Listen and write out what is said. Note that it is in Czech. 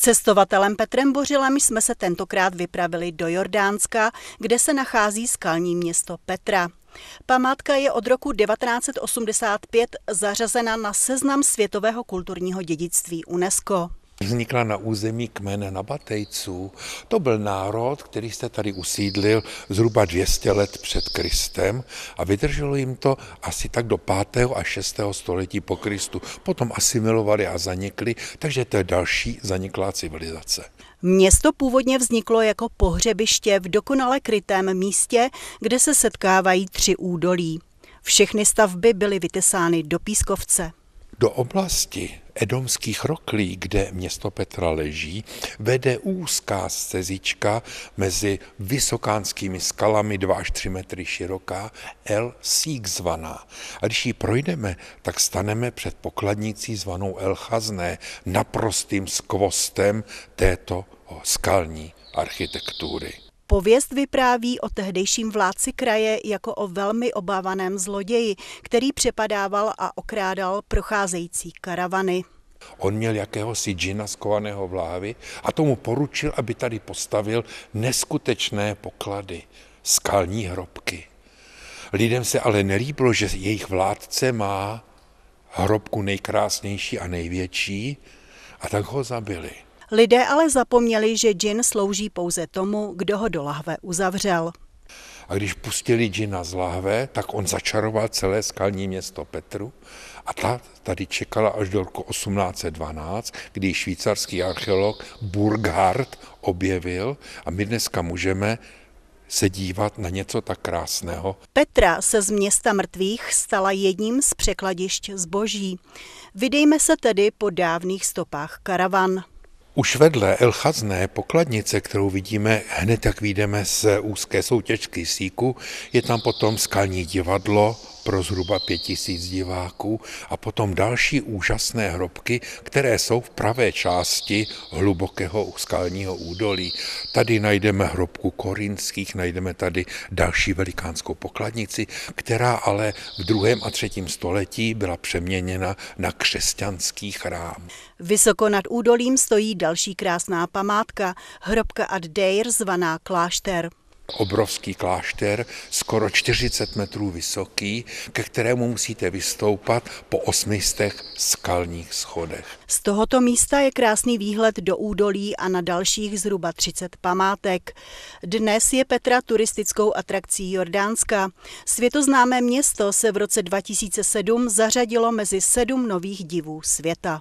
cestovatelem Petrem Bořilem jsme se tentokrát vypravili do Jordánska, kde se nachází skalní město Petra. Památka je od roku 1985 zařazena na seznam světového kulturního dědictví UNESCO. Vznikla na území kmene Nabatejců. To byl národ, který se tady usídlil zhruba 200 let před Kristem a vydrželo jim to asi tak do 5. a 6. století po Kristu. Potom asimilovali a zanikli, takže to je další zaniklá civilizace. Město původně vzniklo jako pohřebiště v dokonale krytém místě, kde se setkávají tři údolí. Všechny stavby byly vytesány do pískovce. Do oblasti Edomských roklí, kde město Petra leží, vede úzká stezička mezi vysokánskými skalami 2 až 3 metry široká El Sík zvaná. A když ji projdeme, tak staneme před pokladnicí zvanou El Chazné, naprostým skvostem této skalní architektury. Pověst vypráví o tehdejším vládci kraje jako o velmi obávaném zloději, který přepadával a okrádal procházející karavany. On měl jakéhosi džina skovaného v lávi a tomu poručil, aby tady postavil neskutečné poklady, skalní hrobky. Lidem se ale nelíbilo, že jejich vládce má hrobku nejkrásnější a největší, a tak ho zabili. Lidé ale zapomněli, že džin slouží pouze tomu, kdo ho do lahve uzavřel. A když pustili džina z lahve, tak on začaroval celé skalní město Petru a ta tady čekala až do roku 1812, kdy švýcarský archeolog Burghard objevil a my dneska můžeme se dívat na něco tak krásného. Petra se z města mrtvých stala jedním z překladišť zboží. Vydejme se tedy po dávných stopách karavan. Už vedle elchazné pokladnice, kterou vidíme hned, jak vyjdeme z úzké soutěžky síku, je tam potom skalní divadlo, pro zhruba pět tisíc diváků a potom další úžasné hrobky, které jsou v pravé části hlubokého skalního údolí. Tady najdeme hrobku korinských, najdeme tady další velikánskou pokladnici, která ale v druhém a třetím století byla přeměněna na křesťanský chrám. Vysoko nad údolím stojí další krásná památka, hrobka Ad Deir zvaná klášter obrovský klášter, skoro 40 metrů vysoký, ke kterému musíte vystoupat po osmistech skalních schodech. Z tohoto místa je krásný výhled do údolí a na dalších zhruba 30 památek. Dnes je Petra turistickou atrakcí Jordánska. Světoznámé město se v roce 2007 zařadilo mezi sedm nových divů světa.